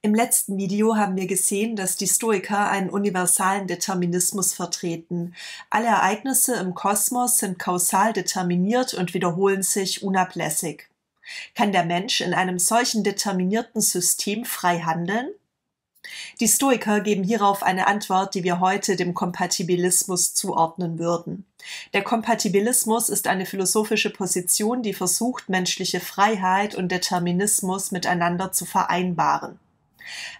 Im letzten Video haben wir gesehen, dass die Stoiker einen universalen Determinismus vertreten. Alle Ereignisse im Kosmos sind kausal determiniert und wiederholen sich unablässig. Kann der Mensch in einem solchen determinierten System frei handeln? Die Stoiker geben hierauf eine Antwort, die wir heute dem Kompatibilismus zuordnen würden. Der Kompatibilismus ist eine philosophische Position, die versucht, menschliche Freiheit und Determinismus miteinander zu vereinbaren.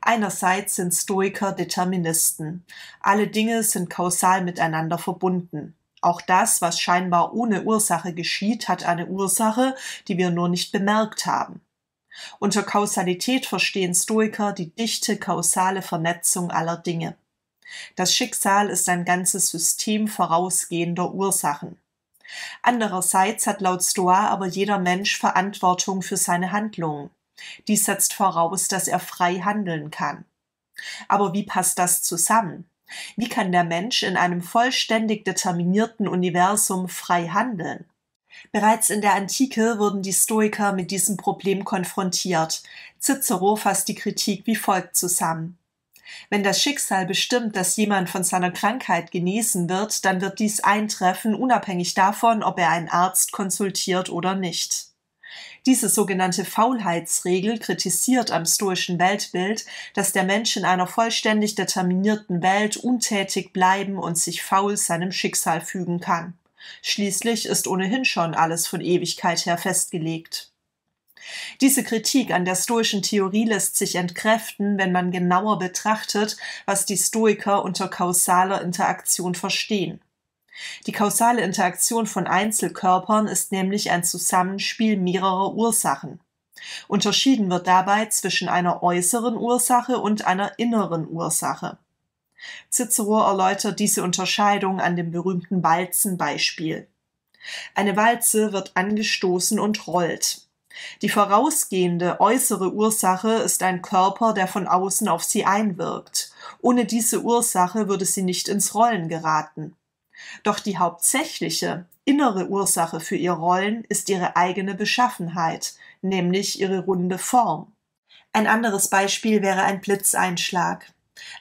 Einerseits sind Stoiker Deterministen. Alle Dinge sind kausal miteinander verbunden. Auch das, was scheinbar ohne Ursache geschieht, hat eine Ursache, die wir nur nicht bemerkt haben. Unter Kausalität verstehen Stoiker die dichte kausale Vernetzung aller Dinge. Das Schicksal ist ein ganzes System vorausgehender Ursachen. Andererseits hat laut Stoa aber jeder Mensch Verantwortung für seine Handlungen. Dies setzt voraus, dass er frei handeln kann. Aber wie passt das zusammen? Wie kann der Mensch in einem vollständig determinierten Universum frei handeln? Bereits in der Antike wurden die Stoiker mit diesem Problem konfrontiert. Cicero fasst die Kritik wie folgt zusammen. Wenn das Schicksal bestimmt, dass jemand von seiner Krankheit genesen wird, dann wird dies eintreffen, unabhängig davon, ob er einen Arzt konsultiert oder nicht. Diese sogenannte Faulheitsregel kritisiert am stoischen Weltbild, dass der Mensch in einer vollständig determinierten Welt untätig bleiben und sich faul seinem Schicksal fügen kann. Schließlich ist ohnehin schon alles von Ewigkeit her festgelegt. Diese Kritik an der stoischen Theorie lässt sich entkräften, wenn man genauer betrachtet, was die Stoiker unter kausaler Interaktion verstehen. Die kausale Interaktion von Einzelkörpern ist nämlich ein Zusammenspiel mehrerer Ursachen. Unterschieden wird dabei zwischen einer äußeren Ursache und einer inneren Ursache. Cicero erläutert diese Unterscheidung an dem berühmten Walzenbeispiel. Eine Walze wird angestoßen und rollt. Die vorausgehende äußere Ursache ist ein Körper, der von außen auf sie einwirkt. Ohne diese Ursache würde sie nicht ins Rollen geraten. Doch die hauptsächliche innere Ursache für ihr Rollen ist ihre eigene Beschaffenheit, nämlich ihre runde Form. Ein anderes Beispiel wäre ein Blitzeinschlag.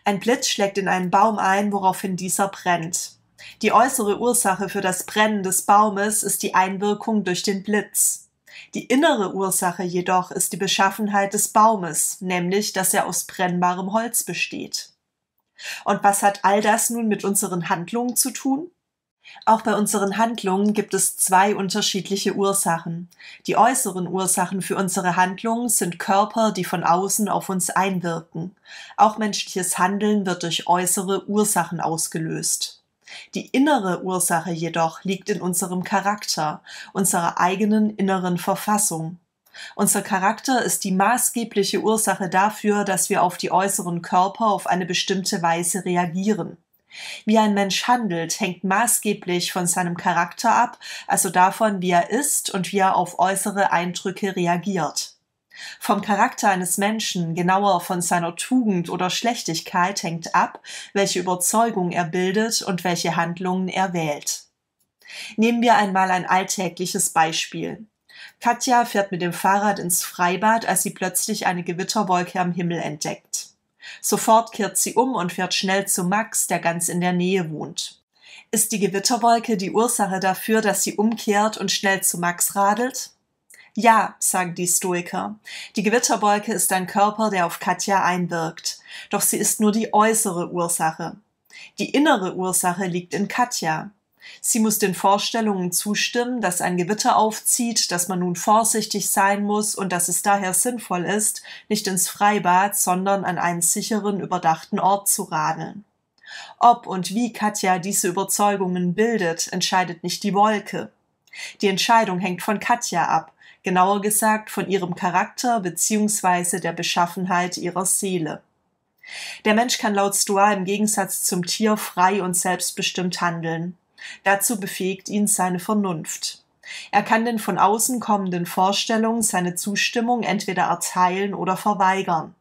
Ein Blitz schlägt in einen Baum ein, woraufhin dieser brennt. Die äußere Ursache für das Brennen des Baumes ist die Einwirkung durch den Blitz. Die innere Ursache jedoch ist die Beschaffenheit des Baumes, nämlich dass er aus brennbarem Holz besteht. Und was hat all das nun mit unseren Handlungen zu tun? Auch bei unseren Handlungen gibt es zwei unterschiedliche Ursachen. Die äußeren Ursachen für unsere Handlungen sind Körper, die von außen auf uns einwirken. Auch menschliches Handeln wird durch äußere Ursachen ausgelöst. Die innere Ursache jedoch liegt in unserem Charakter, unserer eigenen inneren Verfassung. Unser Charakter ist die maßgebliche Ursache dafür, dass wir auf die äußeren Körper auf eine bestimmte Weise reagieren. Wie ein Mensch handelt, hängt maßgeblich von seinem Charakter ab, also davon, wie er ist und wie er auf äußere Eindrücke reagiert. Vom Charakter eines Menschen, genauer von seiner Tugend oder Schlechtigkeit, hängt ab, welche Überzeugung er bildet und welche Handlungen er wählt. Nehmen wir einmal ein alltägliches Beispiel. Katja fährt mit dem Fahrrad ins Freibad, als sie plötzlich eine Gewitterwolke am Himmel entdeckt. Sofort kehrt sie um und fährt schnell zu Max, der ganz in der Nähe wohnt. Ist die Gewitterwolke die Ursache dafür, dass sie umkehrt und schnell zu Max radelt? Ja, sagen die Stoiker. Die Gewitterwolke ist ein Körper, der auf Katja einwirkt. Doch sie ist nur die äußere Ursache. Die innere Ursache liegt in Katja. Sie muss den Vorstellungen zustimmen, dass ein Gewitter aufzieht, dass man nun vorsichtig sein muss und dass es daher sinnvoll ist, nicht ins Freibad, sondern an einen sicheren, überdachten Ort zu radeln. Ob und wie Katja diese Überzeugungen bildet, entscheidet nicht die Wolke. Die Entscheidung hängt von Katja ab, genauer gesagt von ihrem Charakter bzw. der Beschaffenheit ihrer Seele. Der Mensch kann laut Stoa im Gegensatz zum Tier frei und selbstbestimmt handeln. Dazu befähigt ihn seine Vernunft. Er kann den von außen kommenden Vorstellungen seine Zustimmung entweder erteilen oder verweigern.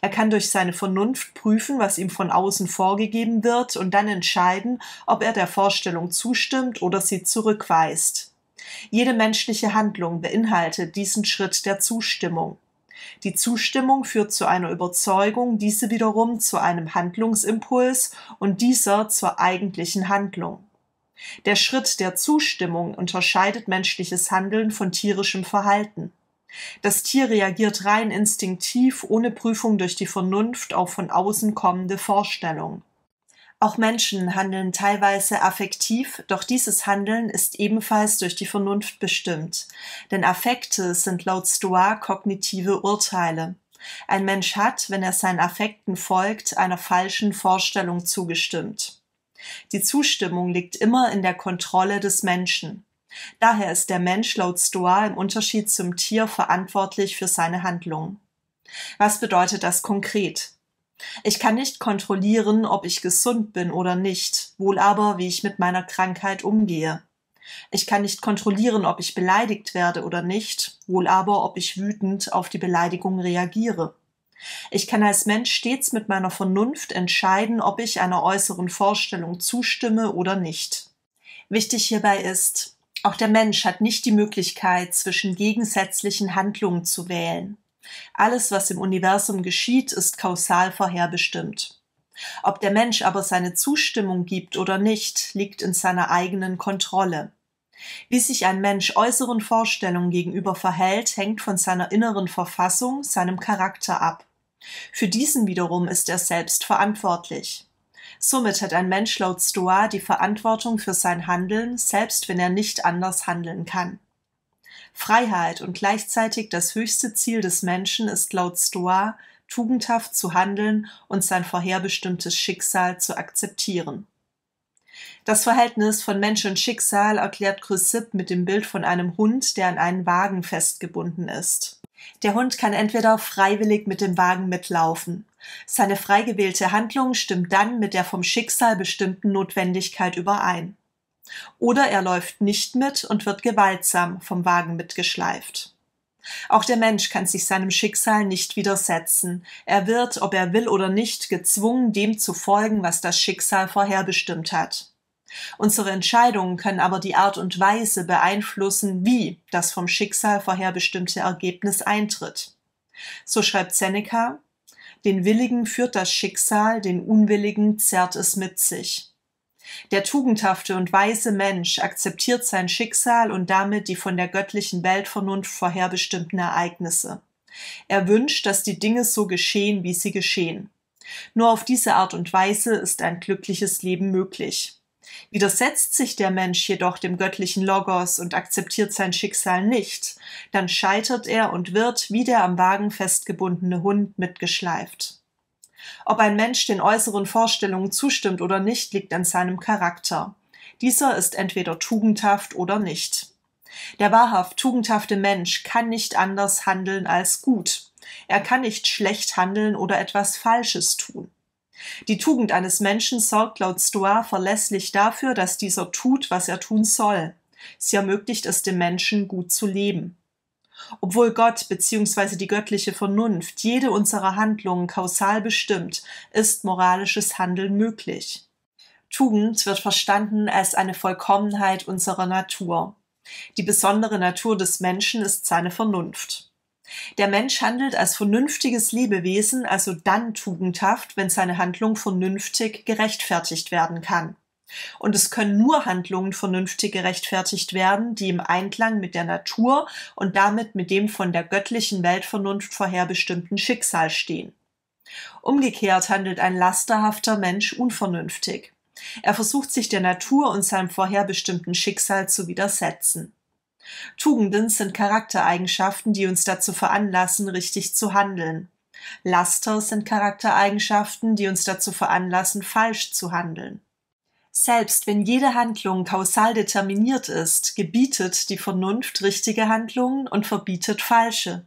Er kann durch seine Vernunft prüfen, was ihm von außen vorgegeben wird und dann entscheiden, ob er der Vorstellung zustimmt oder sie zurückweist. Jede menschliche Handlung beinhaltet diesen Schritt der Zustimmung. Die Zustimmung führt zu einer Überzeugung, diese wiederum zu einem Handlungsimpuls und dieser zur eigentlichen Handlung. Der Schritt der Zustimmung unterscheidet menschliches Handeln von tierischem Verhalten. Das Tier reagiert rein instinktiv, ohne Prüfung durch die Vernunft auf von außen kommende Vorstellungen. Auch Menschen handeln teilweise affektiv, doch dieses Handeln ist ebenfalls durch die Vernunft bestimmt, denn Affekte sind laut Stoa kognitive Urteile. Ein Mensch hat, wenn er seinen Affekten folgt, einer falschen Vorstellung zugestimmt. Die Zustimmung liegt immer in der Kontrolle des Menschen. Daher ist der Mensch laut Stoa im Unterschied zum Tier verantwortlich für seine Handlungen. Was bedeutet das konkret? Ich kann nicht kontrollieren, ob ich gesund bin oder nicht, wohl aber, wie ich mit meiner Krankheit umgehe. Ich kann nicht kontrollieren, ob ich beleidigt werde oder nicht, wohl aber, ob ich wütend auf die Beleidigung reagiere. Ich kann als Mensch stets mit meiner Vernunft entscheiden, ob ich einer äußeren Vorstellung zustimme oder nicht. Wichtig hierbei ist, auch der Mensch hat nicht die Möglichkeit, zwischen gegensätzlichen Handlungen zu wählen. Alles, was im Universum geschieht, ist kausal vorherbestimmt. Ob der Mensch aber seine Zustimmung gibt oder nicht, liegt in seiner eigenen Kontrolle. Wie sich ein Mensch äußeren Vorstellungen gegenüber verhält, hängt von seiner inneren Verfassung, seinem Charakter ab. Für diesen wiederum ist er selbst verantwortlich. Somit hat ein Mensch laut Stoa die Verantwortung für sein Handeln, selbst wenn er nicht anders handeln kann. Freiheit und gleichzeitig das höchste Ziel des Menschen ist laut Stoa, tugendhaft zu handeln und sein vorherbestimmtes Schicksal zu akzeptieren. Das Verhältnis von Mensch und Schicksal erklärt Chrysipp mit dem Bild von einem Hund, der an einen Wagen festgebunden ist. Der Hund kann entweder freiwillig mit dem Wagen mitlaufen. Seine frei gewählte Handlung stimmt dann mit der vom Schicksal bestimmten Notwendigkeit überein. Oder er läuft nicht mit und wird gewaltsam vom Wagen mitgeschleift. Auch der Mensch kann sich seinem Schicksal nicht widersetzen. Er wird, ob er will oder nicht, gezwungen, dem zu folgen, was das Schicksal vorherbestimmt hat. Unsere Entscheidungen können aber die Art und Weise beeinflussen, wie das vom Schicksal vorherbestimmte Ergebnis eintritt. So schreibt Seneca, den Willigen führt das Schicksal, den Unwilligen zerrt es mit sich. Der tugendhafte und weise Mensch akzeptiert sein Schicksal und damit die von der göttlichen Weltvernunft vorherbestimmten Ereignisse. Er wünscht, dass die Dinge so geschehen, wie sie geschehen. Nur auf diese Art und Weise ist ein glückliches Leben möglich. Widersetzt sich der Mensch jedoch dem göttlichen Logos und akzeptiert sein Schicksal nicht, dann scheitert er und wird wie der am Wagen festgebundene Hund mitgeschleift. Ob ein Mensch den äußeren Vorstellungen zustimmt oder nicht, liegt an seinem Charakter. Dieser ist entweder tugendhaft oder nicht. Der wahrhaft tugendhafte Mensch kann nicht anders handeln als gut. Er kann nicht schlecht handeln oder etwas Falsches tun. Die Tugend eines Menschen sorgt laut Stoa verlässlich dafür, dass dieser tut, was er tun soll. Sie ermöglicht es dem Menschen, gut zu leben. Obwohl Gott bzw. die göttliche Vernunft jede unserer Handlungen kausal bestimmt, ist moralisches Handeln möglich. Tugend wird verstanden als eine Vollkommenheit unserer Natur. Die besondere Natur des Menschen ist seine Vernunft. Der Mensch handelt als vernünftiges Liebewesen also dann tugendhaft, wenn seine Handlung vernünftig gerechtfertigt werden kann. Und es können nur Handlungen vernünftig gerechtfertigt werden, die im Einklang mit der Natur und damit mit dem von der göttlichen Weltvernunft vorherbestimmten Schicksal stehen. Umgekehrt handelt ein lasterhafter Mensch unvernünftig. Er versucht sich der Natur und seinem vorherbestimmten Schicksal zu widersetzen. Tugenden sind Charaktereigenschaften, die uns dazu veranlassen, richtig zu handeln. Laster sind Charaktereigenschaften, die uns dazu veranlassen, falsch zu handeln. Selbst wenn jede Handlung kausal determiniert ist, gebietet die Vernunft richtige Handlungen und verbietet falsche.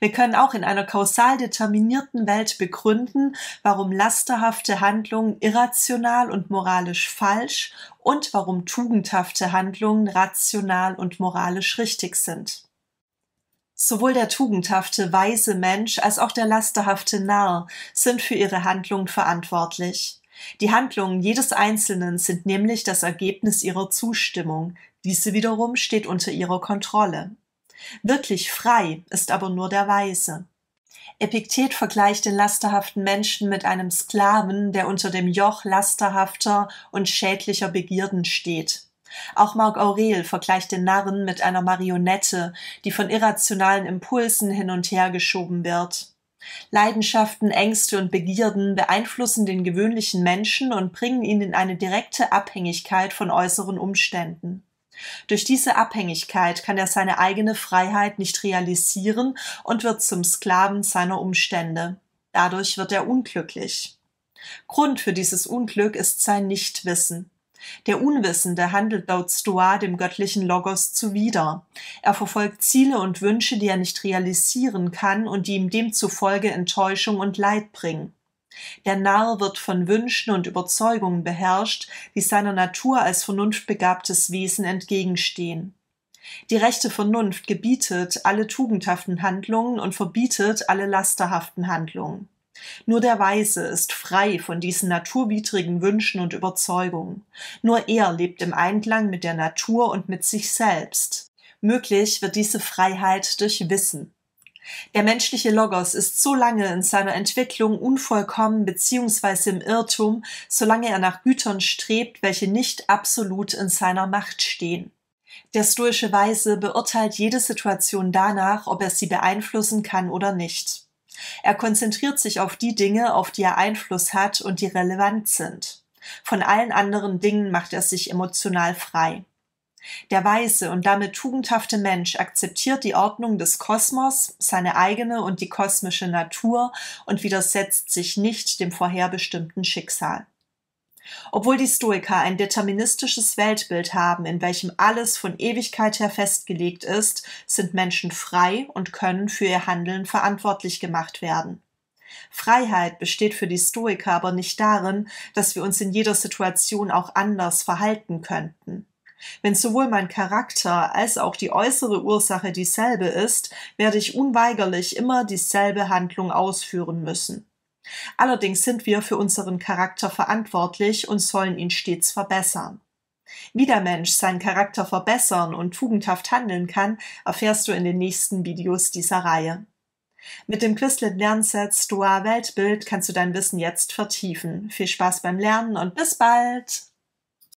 Wir können auch in einer kausal determinierten Welt begründen, warum lasterhafte Handlungen irrational und moralisch falsch und warum tugendhafte Handlungen rational und moralisch richtig sind. Sowohl der tugendhafte, weise Mensch als auch der lasterhafte Narr sind für ihre Handlungen verantwortlich. Die Handlungen jedes Einzelnen sind nämlich das Ergebnis ihrer Zustimmung, diese wiederum steht unter ihrer Kontrolle. Wirklich frei ist aber nur der Weise. Epiktet vergleicht den lasterhaften Menschen mit einem Sklaven, der unter dem Joch lasterhafter und schädlicher Begierden steht. Auch Marc Aurel vergleicht den Narren mit einer Marionette, die von irrationalen Impulsen hin und her geschoben wird. Leidenschaften, Ängste und Begierden beeinflussen den gewöhnlichen Menschen und bringen ihn in eine direkte Abhängigkeit von äußeren Umständen. Durch diese Abhängigkeit kann er seine eigene Freiheit nicht realisieren und wird zum Sklaven seiner Umstände. Dadurch wird er unglücklich. Grund für dieses Unglück ist sein Nichtwissen. Der Unwissende handelt laut Stoa dem göttlichen Logos zuwider. Er verfolgt Ziele und Wünsche, die er nicht realisieren kann und die ihm demzufolge Enttäuschung und Leid bringen. Der Narr wird von Wünschen und Überzeugungen beherrscht, die seiner Natur als vernunftbegabtes Wesen entgegenstehen. Die rechte Vernunft gebietet alle tugendhaften Handlungen und verbietet alle lasterhaften Handlungen. Nur der Weise ist frei von diesen naturwidrigen Wünschen und Überzeugungen. Nur er lebt im Einklang mit der Natur und mit sich selbst. Möglich wird diese Freiheit durch Wissen. Der menschliche Logos ist so lange in seiner Entwicklung unvollkommen bzw. im Irrtum, solange er nach Gütern strebt, welche nicht absolut in seiner Macht stehen. Der stoische Weise beurteilt jede Situation danach, ob er sie beeinflussen kann oder nicht. Er konzentriert sich auf die Dinge, auf die er Einfluss hat und die relevant sind. Von allen anderen Dingen macht er sich emotional frei. Der weise und damit tugendhafte Mensch akzeptiert die Ordnung des Kosmos, seine eigene und die kosmische Natur und widersetzt sich nicht dem vorherbestimmten Schicksal. Obwohl die Stoiker ein deterministisches Weltbild haben, in welchem alles von Ewigkeit her festgelegt ist, sind Menschen frei und können für ihr Handeln verantwortlich gemacht werden. Freiheit besteht für die Stoiker aber nicht darin, dass wir uns in jeder Situation auch anders verhalten könnten. Wenn sowohl mein Charakter als auch die äußere Ursache dieselbe ist, werde ich unweigerlich immer dieselbe Handlung ausführen müssen. Allerdings sind wir für unseren Charakter verantwortlich und sollen ihn stets verbessern. Wie der Mensch seinen Charakter verbessern und tugendhaft handeln kann, erfährst du in den nächsten Videos dieser Reihe. Mit dem Quizlet Lernset Stoa Weltbild kannst du dein Wissen jetzt vertiefen. Viel Spaß beim Lernen und bis bald!